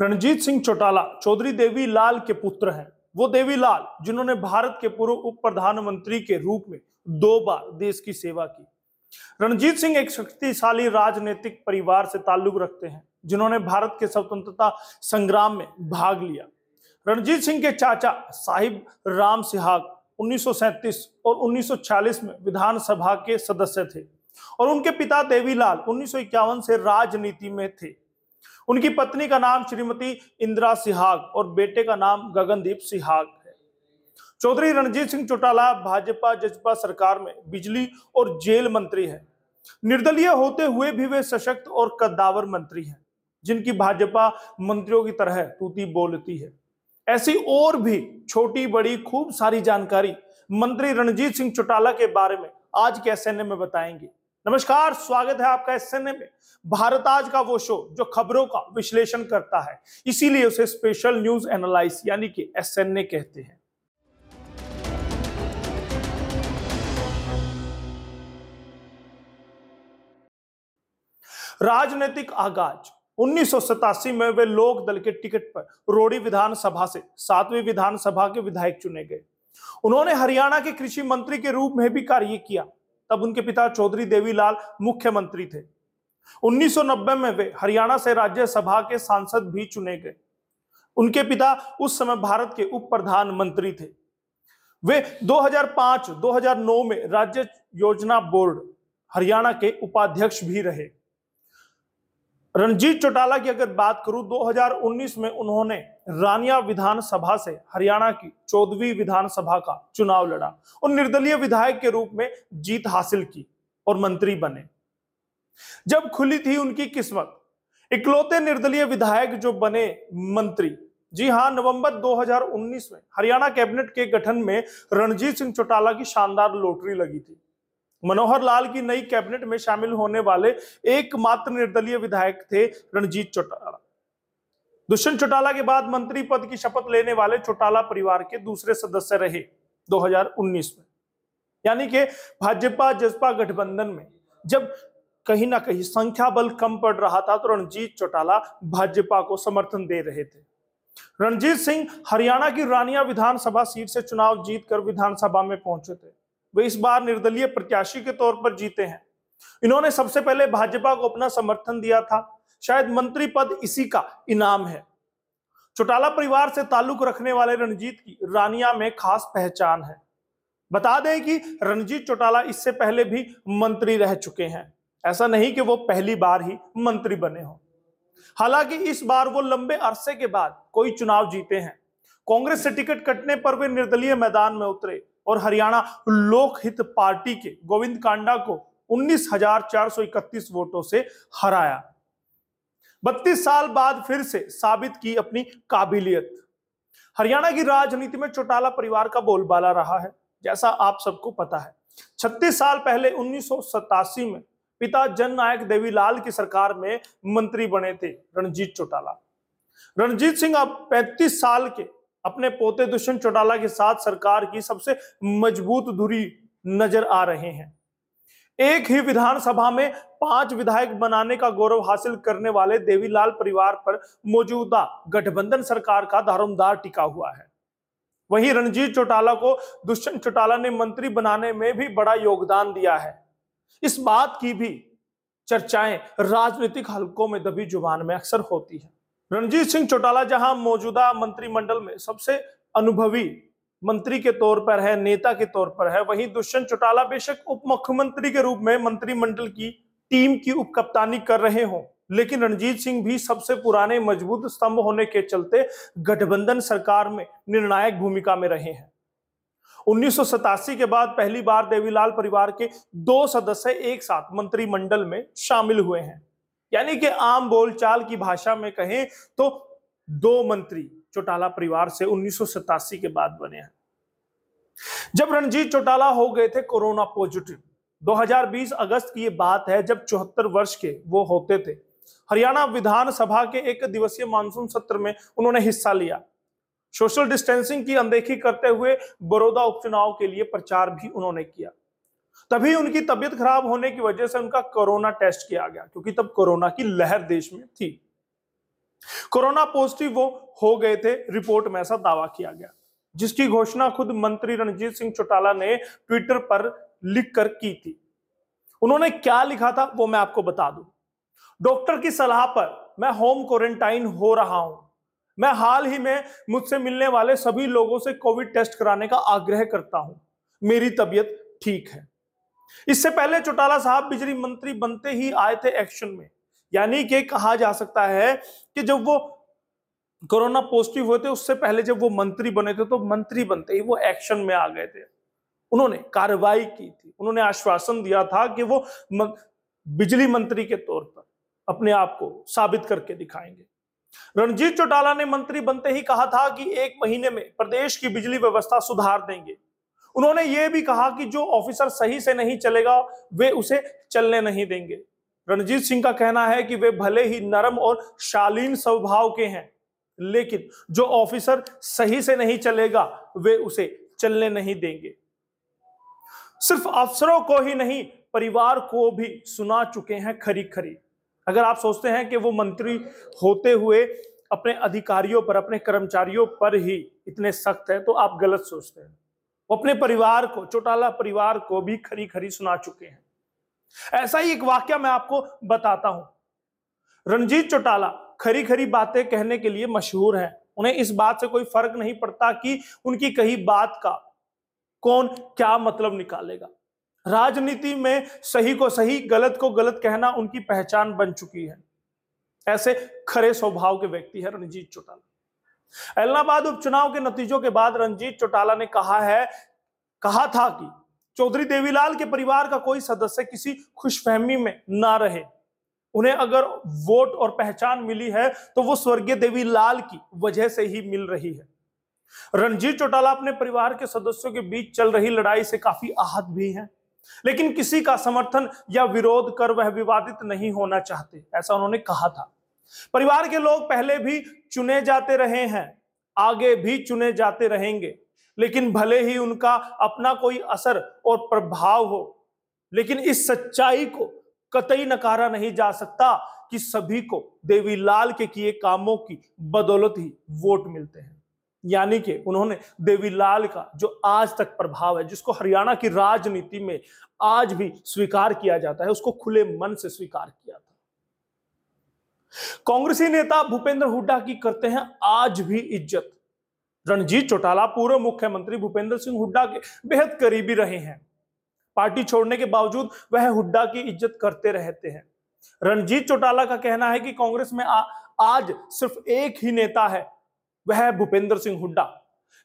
रणजीत सिंह चौटाला चौधरी देवी लाल के पुत्र हैं वो देवी लाल जिन्होंने भारत के पूर्व उप प्रधानमंत्री के रूप में दो बार देश की सेवा की रणजीत सिंह एक शक्तिशाली राजनीतिक परिवार से ताल्लुक रखते हैं जिन्होंने भारत के स्वतंत्रता संग्राम में भाग लिया रणजीत सिंह के चाचा साहिब राम सिहाग 1937 और 1940 में विधानसभा के सदस्य थे और उनके पिता देवीलाल उन्नीस से राजनीति में थे उनकी पत्नी का नाम श्रीमती इंदिरा सिहाग और बेटे का नाम गगनदीप सिहाग है चौधरी रणजीत सिंह चौटाला भाजपा जजपा सरकार में बिजली और जेल मंत्री है निर्दलीय होते हुए भी वे सशक्त और कद्दावर मंत्री हैं जिनकी भाजपा मंत्रियों की तरह तूती बोलती है ऐसी और भी छोटी बड़ी खूब सारी जानकारी मंत्री रणजीत सिंह चौटाला के बारे में आज के एस में बताएंगे नमस्कार स्वागत है आपका एस एन में भारत आज का वो शो जो खबरों का विश्लेषण करता है इसीलिए उसे स्पेशल न्यूज एनालाइज यानी कि एस एन कहते हैं राजनीतिक आगाज उन्नीस में वे लोक दल के टिकट पर रोड़ी विधानसभा से सातवीं विधानसभा के विधायक चुने गए उन्होंने हरियाणा के कृषि मंत्री के रूप में भी कार्य किया तब उनके पिता चौधरी देवीलाल मुख्यमंत्री थे 1990 में वे हरियाणा से राज्यसभा के सांसद भी चुने गए उनके पिता उस समय भारत के उप प्रधानमंत्री थे वे 2005-2009 में राज्य योजना बोर्ड हरियाणा के उपाध्यक्ष भी रहे रणजीत चौटाला की अगर बात करूं 2019 में उन्होंने रानिया विधानसभा से हरियाणा की चौदहवीं विधानसभा का चुनाव लड़ा और निर्दलीय विधायक के रूप में जीत हासिल की और मंत्री बने जब खुली थी उनकी किस्मत इकलौते निर्दलीय विधायक जो बने मंत्री जी हां नवंबर 2019 में हरियाणा कैबिनेट के गठन में रणजीत सिंह चौटाला की शानदार लोटरी लगी थी मनोहर लाल की नई कैबिनेट में शामिल होने वाले एकमात्र निर्दलीय विधायक थे रणजीत चौटाला दुष्यंत चौटाला के बाद मंत्री पद की शपथ लेने वाले चौटाला परिवार के दूसरे सदस्य रहे 2019 में यानी कि भाजपा जसपा गठबंधन में जब कहीं ना कहीं संख्या बल कम पड़ रहा था तो रणजीत चौटाला भाजपा को समर्थन दे रहे थे रणजीत सिंह हरियाणा की रानिया विधानसभा सीट से चुनाव जीतकर विधानसभा में पहुंचे थे वे इस बार निर्दलीय प्रत्याशी के तौर पर जीते हैं इन्होंने सबसे पहले भाजपा को अपना समर्थन दिया था शायद मंत्री पद इसी का इनाम है चौटाला परिवार से ताल्लुक रखने वाले रणजीत की रानिया में खास पहचान है बता दें कि रणजीत चौटाला इससे पहले भी मंत्री रह चुके हैं ऐसा नहीं कि वो पहली बार ही मंत्री बने हों हालांकि इस बार वो लंबे अरसे के बाद कोई चुनाव जीते हैं कांग्रेस से टिकट कटने पर वे निर्दलीय मैदान में उतरे और हरियाणा लोकहित पार्टी के गोविंद कांडा को 19,431 वोटों से हराया 32 साल बाद फिर से साबित की अपनी काबिलियत हरियाणा की राजनीति में चौटाला परिवार का बोलबाला रहा है जैसा आप सबको पता है 36 साल पहले उन्नीस में पिता जननायक देवीलाल की सरकार में मंत्री बने थे रणजीत चौटाला रणजीत सिंह अब 35 साल के अपने पोते दुष्यंत चौटाला के साथ सरकार की सबसे मजबूत दूरी नजर आ रहे हैं एक ही विधानसभा में पांच विधायक बनाने का गौरव हासिल करने वाले देवीलाल परिवार पर मौजूदा गठबंधन सरकार का दारोमदार टिका हुआ है वहीं रणजीत चौटाला को दुष्यंत चौटाला ने मंत्री बनाने में भी बड़ा योगदान दिया है इस बात की भी चर्चाएं राजनीतिक हलकों में दबी जुबान में अक्सर होती है रणजीत सिंह चौटाला जहां मौजूदा मंत्रिमंडल में सबसे अनुभवी मंत्री के तौर पर है नेता के तौर पर है वहीं दुष्यंत चौटाला बेशक उप मुख्यमंत्री के रूप में मंत्रिमंडल की टीम की उपकप्तानी कर रहे हो लेकिन रणजीत सिंह भी सबसे पुराने मजबूत स्तंभ होने के चलते गठबंधन सरकार में निर्णायक भूमिका में रहे हैं उन्नीस के बाद पहली बार देवीलाल परिवार के दो सदस्य एक साथ मंत्रिमंडल में शामिल हुए हैं यानी कि आम बोलचाल की भाषा में कहें तो दो मंत्री चौटाला परिवार से उन्नीस के बाद बने हैं जब रणजीत चौटाला हो गए थे कोरोना पॉजिटिव 2020 अगस्त की ये बात है जब चौहत्तर वर्ष के वो होते थे हरियाणा विधानसभा के एक दिवसीय मानसून सत्र में उन्होंने हिस्सा लिया सोशल डिस्टेंसिंग की अनदेखी करते हुए बड़ौदा उपचुनाव के लिए प्रचार भी उन्होंने किया तभी उनकी तबियत खराब होने की वजह से उनका कोरोना टेस्ट किया गया क्योंकि तब कोरोना की लहर देश में थी कोरोना पॉजिटिव वो हो गए थे रिपोर्ट में ऐसा दावा किया गया जिसकी घोषणा खुद मंत्री रणजीत सिंह चौटाला ने ट्विटर पर लिखकर की थी उन्होंने क्या लिखा था वो मैं आपको बता दूं डॉक्टर की सलाह पर मैं होम क्वारंटाइन हो रहा हूं मैं हाल ही में मुझसे मिलने वाले सभी लोगों से कोविड टेस्ट कराने का आग्रह करता हूं मेरी तबियत ठीक है इससे पहले चौटाला साहब बिजली मंत्री बनते ही आए थे एक्शन में यानी कि कहा जा सकता है कि जब वो कोरोना पॉजिटिव हुए थे उससे पहले जब वो मंत्री बने थे तो मंत्री बनते ही वो एक्शन में आ गए थे उन्होंने कार्रवाई की थी उन्होंने आश्वासन दिया था कि वो बिजली मंत्री के तौर पर अपने आप को साबित करके दिखाएंगे रणजीत चौटाला ने मंत्री बनते ही कहा था कि एक महीने में प्रदेश की बिजली व्यवस्था सुधार देंगे उन्होंने ये भी कहा कि जो ऑफिसर सही से नहीं चलेगा वे उसे चलने नहीं देंगे रणजीत सिंह का कहना है कि वे भले ही नरम और शालीन स्वभाव के हैं लेकिन जो ऑफिसर सही से नहीं चलेगा वे उसे चलने नहीं देंगे सिर्फ अफसरों को ही नहीं परिवार को भी सुना चुके हैं खरी खरी अगर आप सोचते हैं कि वो मंत्री होते हुए अपने अधिकारियों पर अपने कर्मचारियों पर ही इतने सख्त है तो आप गलत सोचते हैं वो अपने परिवार को चौटाला परिवार को भी खरी खरी सुना चुके हैं ऐसा ही एक वाक्य मैं आपको बताता हूं रणजीत चौटाला खरी खरी बातें कहने के लिए मशहूर हैं उन्हें इस बात से कोई फर्क नहीं पड़ता कि उनकी कही बात का कौन क्या मतलब निकालेगा राजनीति में सही को सही गलत को गलत कहना उनकी पहचान बन चुकी है ऐसे खरे स्वभाव के व्यक्ति है रणजीत चौटाला इलाहाबाद उपचुनाव के नतीजों के बाद रंजीत चौटाला ने कहा है कहा था कि चौधरी देवीलाल के परिवार का कोई सदस्य किसी खुशफहमी में ना रहे उन्हें अगर वोट और पहचान मिली है तो वो स्वर्गीय देवीलाल की वजह से ही मिल रही है रणजीत चौटाला अपने परिवार के सदस्यों के बीच चल रही लड़ाई से काफी आहत भी हैं लेकिन किसी का समर्थन या विरोध कर वह विवादित नहीं होना चाहते ऐसा उन्होंने कहा था परिवार के लोग पहले भी चुने जाते रहे हैं आगे भी चुने जाते रहेंगे लेकिन भले ही उनका अपना कोई असर और प्रभाव हो लेकिन इस सच्चाई को कतई नकारा नहीं जा सकता कि सभी को देवीलाल के किए कामों की बदौलत ही वोट मिलते हैं यानी कि उन्होंने देवीलाल का जो आज तक प्रभाव है जिसको हरियाणा की राजनीति में आज भी स्वीकार किया जाता है उसको खुले मन से स्वीकार किया था कांग्रेसी नेता भूपेंद्र हुड्डा की करते हैं आज भी इज्जत रणजीत चौटाला पूर्व मुख्यमंत्री भूपेंद्र सिंह हुड्डा के बेहद करीबी रहे हैं पार्टी छोड़ने के बावजूद वह हुड्डा की इज्जत करते रहते हैं रणजीत चौटाला का कहना है कि कांग्रेस में आ, आज सिर्फ एक ही नेता है वह भूपेंद्र सिंह हुड्डा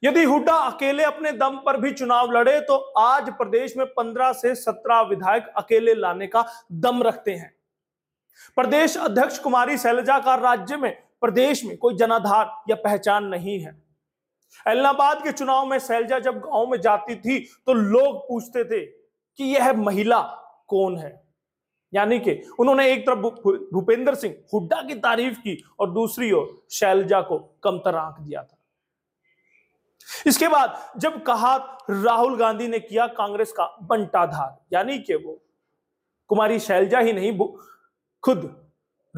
यदि हुड्डा अकेले अपने दम पर भी चुनाव लड़े तो आज प्रदेश में 15 से 17 विधायक अकेले लाने का दम रखते हैं प्रदेश अध्यक्ष कुमारी शैलजा का राज्य में प्रदेश में कोई जनाधार या पहचान नहीं है एलनाबाद के चुनाव में शैलजा जब गांव में जाती थी तो लोग पूछते थे कि यह महिला कौन है यानी कि उन्होंने एक तरफ भूपेंद्र सिंह हुड्डा की तारीफ की और दूसरी ओर शैलजा को कमतर आंख दिया था इसके बाद जब कहा राहुल गांधी ने किया कांग्रेस का बंटाधार यानी कि वो कुमारी शैलजा ही नहीं खुद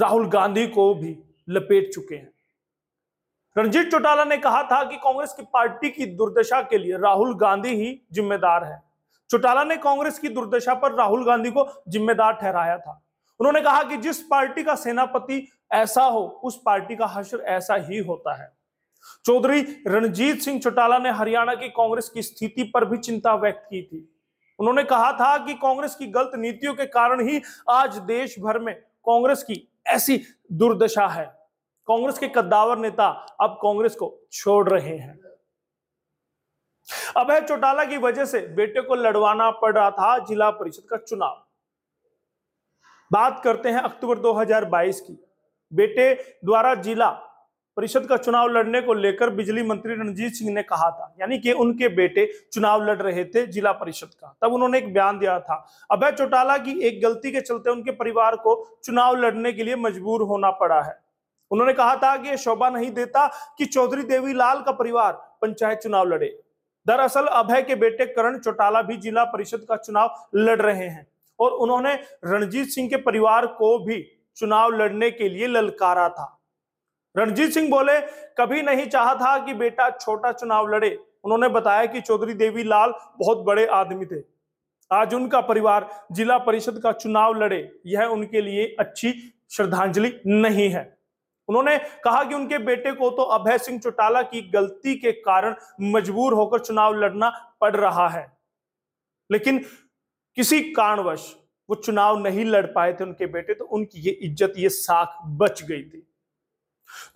राहुल गांधी को भी लपेट चुके हैं रणजीत चौटाला ने कहा था कि कांग्रेस की पार्टी की दुर्दशा के लिए राहुल गांधी ही जिम्मेदार है चौटाला ने कांग्रेस की दुर्दशा पर राहुल गांधी को जिम्मेदार ठहराया था उन्होंने कहा कि जिस पार्टी का सेनापति ऐसा हो उस पार्टी का हशर ऐसा ही होता है चौधरी रणजीत सिंह चौटाला ने हरियाणा की कांग्रेस की स्थिति पर भी चिंता व्यक्त की थी उन्होंने कहा था कि कांग्रेस की गलत नीतियों के कारण ही आज देश भर में कांग्रेस की ऐसी दुर्दशा है कांग्रेस के कद्दावर नेता अब कांग्रेस को छोड़ रहे हैं अब है चौटाला की वजह से बेटे को लड़वाना पड़ रहा था जिला परिषद का चुनाव बात करते हैं अक्टूबर 2022 की बेटे द्वारा जिला परिषद का चुनाव लड़ने को लेकर बिजली मंत्री रणजीत सिंह ने कहा था यानी कि उनके बेटे चुनाव लड़ रहे थे जिला परिषद का तब उन्होंने एक बयान दिया था अभय चौटाला की एक गलती के चलते उनके परिवार को चुनाव लड़ने के लिए मजबूर होना पड़ा है उन्होंने कहा था कि यह शोभा नहीं देता कि चौधरी देवीलाल का परिवार पंचायत चुनाव लड़े दरअसल अभय के बेटे करण चौटाला भी जिला परिषद का चुनाव लड़ रहे हैं और उन्होंने रणजीत सिंह के परिवार को भी चुनाव लड़ने के लिए ललकारा था रणजीत सिंह बोले कभी नहीं चाहा था कि बेटा छोटा चुनाव लड़े उन्होंने बताया कि चौधरी देवी लाल बहुत बड़े आदमी थे आज उनका परिवार जिला परिषद का चुनाव लड़े यह उनके लिए अच्छी श्रद्धांजलि नहीं है उन्होंने कहा कि उनके बेटे को तो अभय सिंह चौटाला की गलती के कारण मजबूर होकर चुनाव लड़ना पड़ रहा है लेकिन किसी कारणवश वो चुनाव नहीं लड़ पाए थे उनके बेटे तो उनकी ये इज्जत ये साख बच गई थी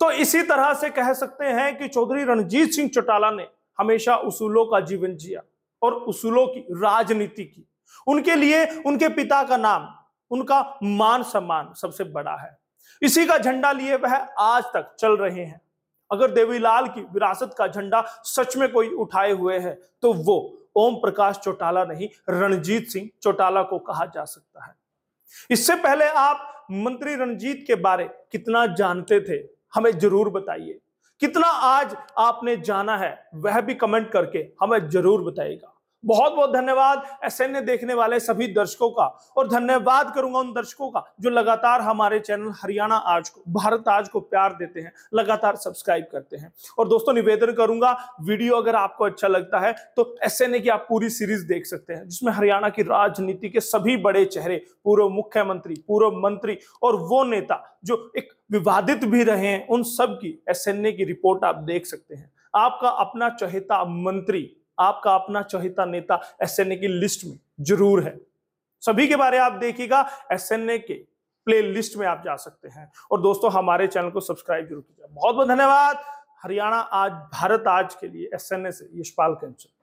तो इसी तरह से कह सकते हैं कि चौधरी रणजीत सिंह चौटाला ने हमेशा उसूलों का जीवन जिया और उसूलों की राजनीति की उनके लिए उनके पिता का नाम उनका मान सम्मान सबसे बड़ा है इसी का झंडा लिए वह आज तक चल रहे हैं अगर देवीलाल की विरासत का झंडा सच में कोई उठाए हुए है तो वो ओम प्रकाश चौटाला नहीं रणजीत सिंह चौटाला को कहा जा सकता है इससे पहले आप मंत्री रणजीत के बारे कितना जानते थे हमें जरूर बताइए कितना आज आपने जाना है वह भी कमेंट करके हमें जरूर बताइएगा बहुत बहुत धन्यवाद एस एन देखने वाले सभी दर्शकों का और धन्यवाद करूंगा उन दर्शकों का जो लगातार हमारे चैनल हरियाणा आज को भारत आज को प्यार देते हैं लगातार सब्सक्राइब करते हैं और दोस्तों निवेदन करूंगा वीडियो अगर आपको अच्छा लगता है तो एस की आप पूरी सीरीज देख सकते हैं जिसमें हरियाणा की राजनीति के सभी बड़े चेहरे पूर्व मुख्यमंत्री पूर्व मंत्री और वो नेता जो एक विवादित भी रहे हैं उन सब की एस की रिपोर्ट आप देख सकते हैं आपका अपना चहेता मंत्री आपका अपना चौहिता नेता एस की लिस्ट में जरूर है सभी के बारे आप देखिएगा एस के प्ले लिस्ट में आप जा सकते हैं और दोस्तों हमारे चैनल को सब्सक्राइब जरूर कीजिए बहुत बहुत धन्यवाद हरियाणा आज भारत आज के लिए एस से यशपाल कंचन